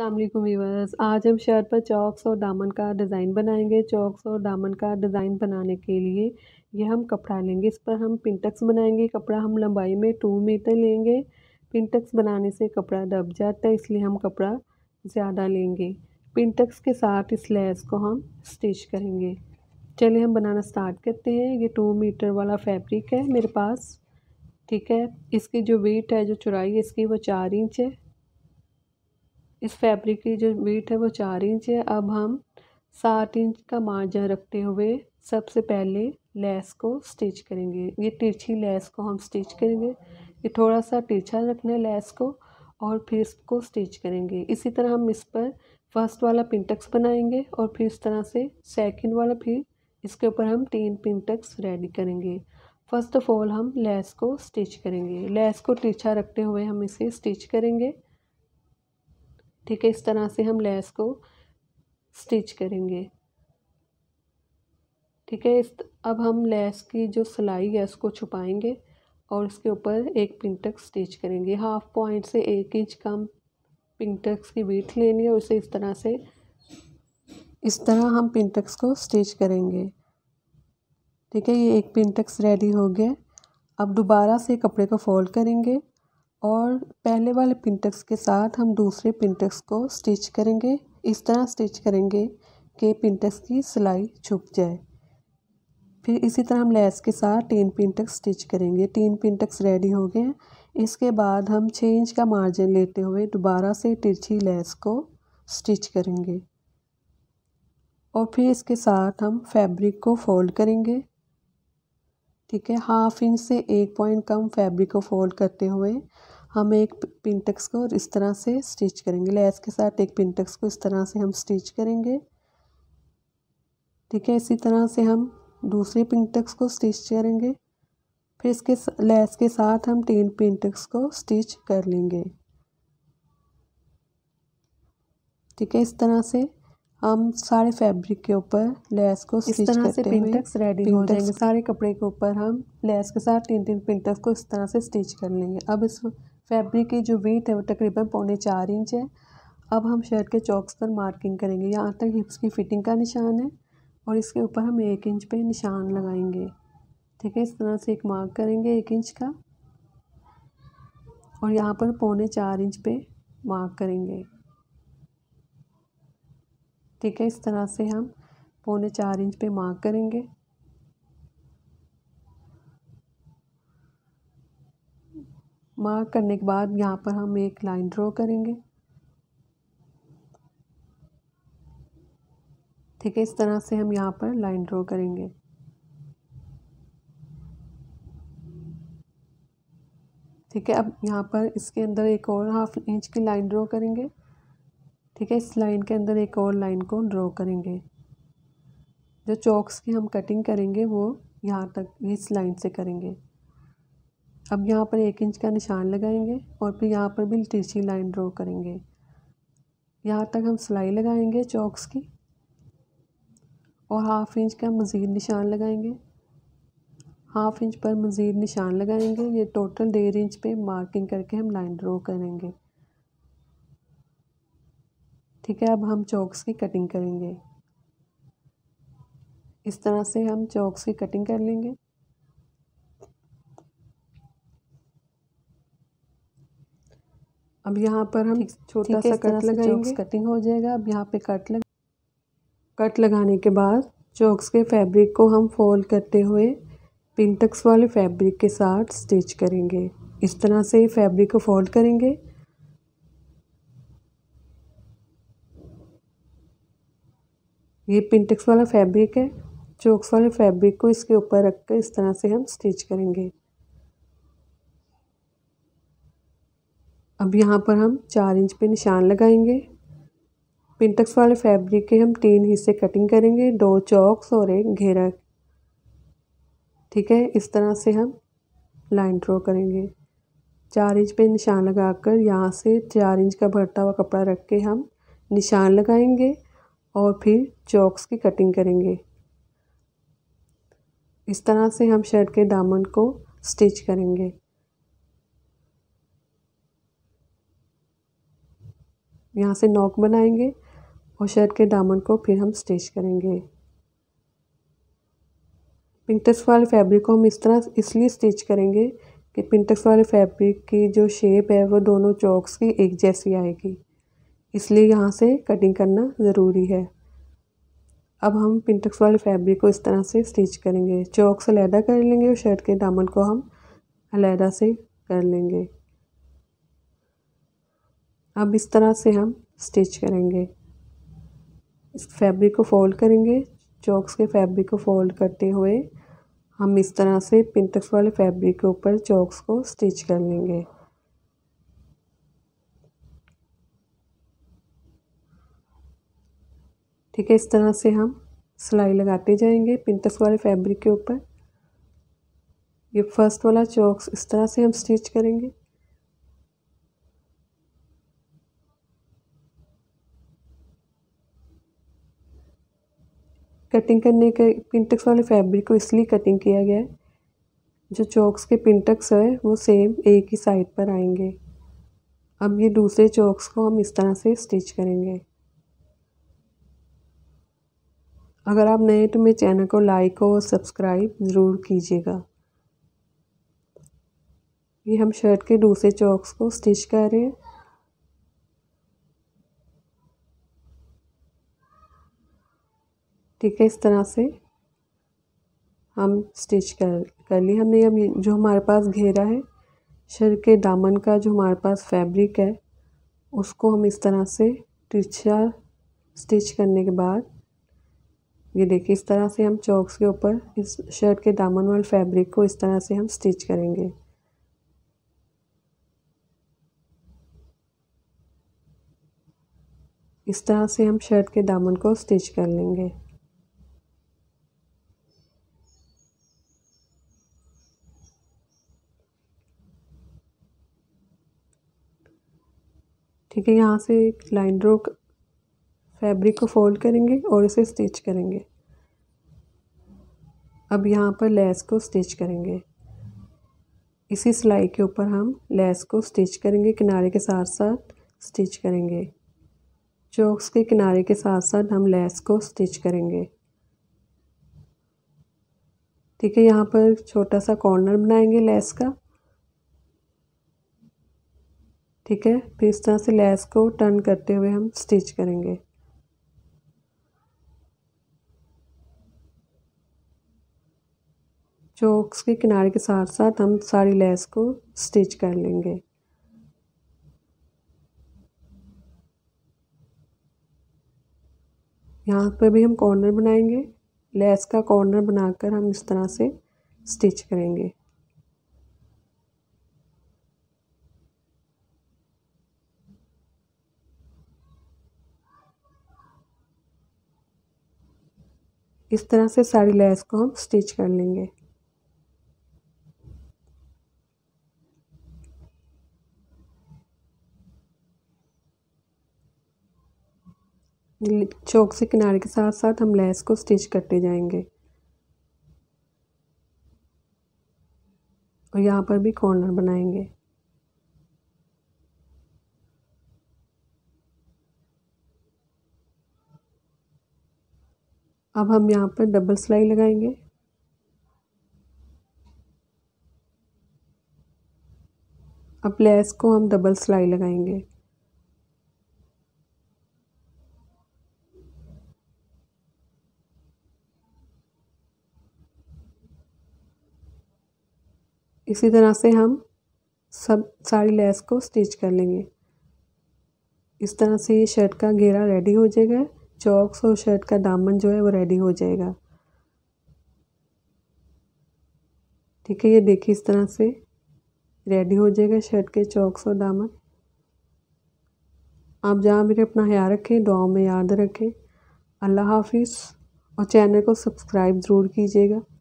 अल्लाम वीवर्स आज हम शर्ट पर चौकस और दामन का डिज़ाइन बनाएंगे चौकस और दामन का डिज़ाइन बनाने के लिए ये हम कपड़ा लेंगे इस पर हम पिंटक्स बनाएंगे कपड़ा हम लंबाई में टू मीटर लेंगे पिंटक्स बनाने से कपड़ा दब जाता है इसलिए हम कपड़ा ज़्यादा लेंगे पिंटक्स के साथ इस लेस को हम स्टिच करेंगे चलिए हम बनाना स्टार्ट करते हैं ये टू मीटर वाला फैब्रिक है मेरे पास ठीक है इसकी जो वेट है जो चुराई है इसकी वो चार इंच है इस फैब्रिक की जो वीट है वो चार इंच है अब हम सात इंच का मार्जिन रखते हुए सबसे पहले लेस को स्टिच करेंगे ये तिरछी लेस को हम स्टिच करेंगे ये थोड़ा सा तिरछा रखना है लेस को और फिर इसको स्टिच करेंगे इसी तरह हम इस पर फर्स्ट वाला पिंटक्स बनाएंगे और फिर इस तरह से सेकंड वाला फिर इसके ऊपर हम तीन पिंटक्स रेडी करेंगे फर्स्ट ऑफ ऑल हम लेस को स्टिच करेंगे लेस को तिरछा रखते हुए हम इसे स्टिच करेंगे ठीक है इस तरह से हम लैस को स्टिच करेंगे ठीक है इस अब हम लैस की जो सिलाई है उसको छुपाएंगे और इसके ऊपर एक पिंटक स्टिच करेंगे हाफ पॉइंट से एक इंच कम पिंटक्स की बीट लेनी है और इसे इस तरह से इस तरह हम पिंटक्स को स्टिच करेंगे ठीक है ये एक पिंटक्स रेडी हो गया अब दोबारा से कपड़े को फोल्ड करेंगे और पहले वाले पिंटक्स के साथ हम दूसरे पिंटक्स को स्टिच करेंगे इस तरह स्टिच करेंगे कि पिंटक्स की सिलाई छुप जाए फिर इसी तरह हम लेस के साथ तीन पिंटक्स स्टिच करेंगे तीन पिंटक्स रेडी हो गए इसके बाद हम छः इंच का मार्जिन लेते हुए दोबारा से तिरछी लेस को स्टिच करेंगे और फिर इसके साथ हम फैब्रिक को फोल्ड करेंगे ठीक है हाफ इंच से एक पॉइंट कम फैब्रिक को फोल्ड करते हुए हम एक पिंटक्स को इस तरह से स्टिच करेंगे लैस के साथ एक पिंटक्स को इस तरह से हम स्टिच करेंगे ठीक है इसी तरह से हम दूसरे पिंटक्स को स्टिच करेंगे फिर इसके लैस के साथ हम तीन पिंटक्स को स्टिच कर लेंगे ठीक है इस तरह से हम सारे फैब्रिक के ऊपर लेस को इस तरह से पिंटक्स रेडी हो जाएंगे सारे कपड़े के ऊपर हम लेस के साथ तीन तीन पिंटक्स को इस तरह से स्टिच कर लेंगे अब इस फैब्रिक की जो वेट है वो तकरीबन पौने चार इंच है अब हम शर्ट के चौक्स पर मार्किंग करेंगे यहाँ तक हिप्स की फिटिंग का निशान है और इसके ऊपर हम एक इंच पे निशान लगाएंगे ठीक है इस तरह से एक मार्क करेंगे एक इंच का और यहाँ पर पौने चार इंच पे मार्क करेंगे ठीक है इस तरह से हम पौने चार इंच पे मार्क करेंगे मार्क करने के बाद यहाँ पर हम एक लाइन ड्रॉ करेंगे ठीक है इस तरह से हम यहाँ पर लाइन ड्रॉ करेंगे ठीक है अब यहाँ पर इसके अंदर एक और हाफ इंच की लाइन ड्रॉ करेंगे ठीक है इस लाइन के अंदर एक और लाइन को ड्रॉ करेंगे जो चॉक्स की हम कटिंग करेंगे वो यहाँ तक इस लाइन से करेंगे अब यहाँ पर एक इंच का निशान लगाएंगे और फिर यहाँ पर भी तिरछी लाइन ड्रॉ करेंगे यहाँ तक हम सिलाई लगाएंगे चौक्स की और हाफ इंच का मज़ीद निशान लगाएंगे हाफ इंच पर मज़ीद निशान लगाएंगे ये टोटल डेढ़ इंच पे मार्किंग करके हम लाइन ड्रॉ करेंगे ठीक है अब हम चौक्स की कटिंग करेंगे इस तरह से हम चौक्स की कटिंग कर लेंगे अब यहाँ पर हम छोटा सा कट लगाएंगे कटिंग हो जाएगा अब यहाँ पे कट लग कट लगाने के बाद चौक्स के फैब्रिक को हम फोल्ड करते हुए पिंटक्स वाले फैब्रिक के साथ स्टिच करेंगे इस तरह से फैब्रिक को फोल्ड करेंगे ये पिंटेक्स वाला फैब्रिक है चोक्स वाले फैब्रिक को इसके ऊपर रख कर इस तरह से हम स्टिच करेंगे अब यहाँ पर हम चार इंच पे निशान लगाएंगे पिंटक्स वाले फैब्रिक के हम तीन हिस्से कटिंग करेंगे दो चौक्स और एक घेरा ठीक है इस तरह से हम लाइन ड्रॉ करेंगे चार इंच पे निशान लगाकर यहाँ से चार इंच का भरता हुआ कपड़ा रख के हम निशान लगाएंगे और फिर चौक्स की कटिंग करेंगे इस तरह से हम शर्ट के दामन को स्टिच करेंगे यहाँ से नॉक बनाएंगे और शर्ट के दामन को फिर हम स्टिच करेंगे पिंटक्स वाले फैब्रिक को हम इस तरह इसलिए स्टिच करेंगे कि पिंटक्स वाले फैब्रिक की जो शेप है वो दोनों चौक्स की एक जैसी आएगी इसलिए यहाँ से कटिंग करना ज़रूरी है अब हम पिंटक्स वाले फैब्रिक को इस तरह से स्टिच करेंगे चौक से लहदा कर लेंगे और शर्ट के दामन को हम अलहदा से कर लेंगे अब इस तरह से हम स्टिच करेंगे इस फैब्रिक को फोल्ड करेंगे चौक्स के फैब्रिक को फोल्ड करते हुए हम इस तरह से पिंटक्स वाले फैब्रिक के ऊपर चौक्स को स्टिच कर लेंगे ठीक है इस तरह से हम सिलाई लगाते जाएंगे पिंतस वाले फैब्रिक के ऊपर ये फर्स्ट वाला चौक्स इस तरह से हम स्टिच करेंगे कटिंग करने के पिंटक्स वाले फैब्रिक को इसलिए कटिंग किया गया है जो चौक्स के पिंटक्स है वो सेम एक ही साइड पर आएंगे अब ये दूसरे चौक्स को हम इस तरह से स्टिच करेंगे अगर आप नए तो मेरे चैनल को लाइक और सब्सक्राइब ज़रूर कीजिएगा ये हम शर्ट के दूसरे चौक्स को स्टिच कर रहे हैं ठीक है इस तरह से हम स्टिच कर कर लिए हमने अब जो हमारे पास घेरा है शर्ट के दामन का जो हमारे पास फैब्रिक है उसको हम इस तरह से तिरछा स्टिच करने के बाद ये देखिए इस तरह से हम चौकस के ऊपर इस शर्ट के दामन वाले फैब्रिक को इस तरह से हम स्टिच करेंगे इस तरह से हम शर्ट के दामन को स्टिच कर लेंगे ठीक है यहाँ से एक लाइन ड्रॉ फैब्रिक को फोल्ड करेंगे और इसे स्टिच करेंगे अब यहाँ पर लेस को स्टिच करेंगे इसी सिलाई के ऊपर हम लेस को स्टिच करेंगे किनारे के साथ साथ स्टिच करेंगे चौक्स के किनारे के साथ साथ हम लेस को स्टिच करेंगे ठीक है यहाँ पर छोटा सा कॉर्नर बनाएंगे लेस का ठीक है फिर इस तरह से लेस को टर्न करते हुए हम स्टिच करेंगे चौक्स के किनारे के साथ साथ हम सारी लेस को स्टिच कर लेंगे यहाँ पर भी हम कॉर्नर बनाएंगे लेस का कॉर्नर बनाकर हम इस तरह से स्टिच करेंगे इस तरह से सारी लेस को हम स्टिच कर लेंगे चौक से किनारे के साथ साथ हम लेस को स्टिच करते जाएंगे और यहाँ पर भी कॉर्नर बनाएंगे अब हम यहाँ पर डबल सिलाई लगाएंगे अब लेस को हम डबल सिलाई लगाएंगे इसी तरह से हम सब सारी लेस को स्टिच कर लेंगे इस तरह से ये शर्ट का घेरा रेडी हो जाएगा चौकस और शर्ट का दामन जो है वो रेडी हो जाएगा ठीक है ये देखिए इस तरह से रेडी हो जाएगा शर्ट के चौकस और दामन आप जहाँ भी अपना ख्याल रखें दुआ में याद रखें अल्लाह हाफिज़ और चैनल को सब्सक्राइब ज़रूर कीजिएगा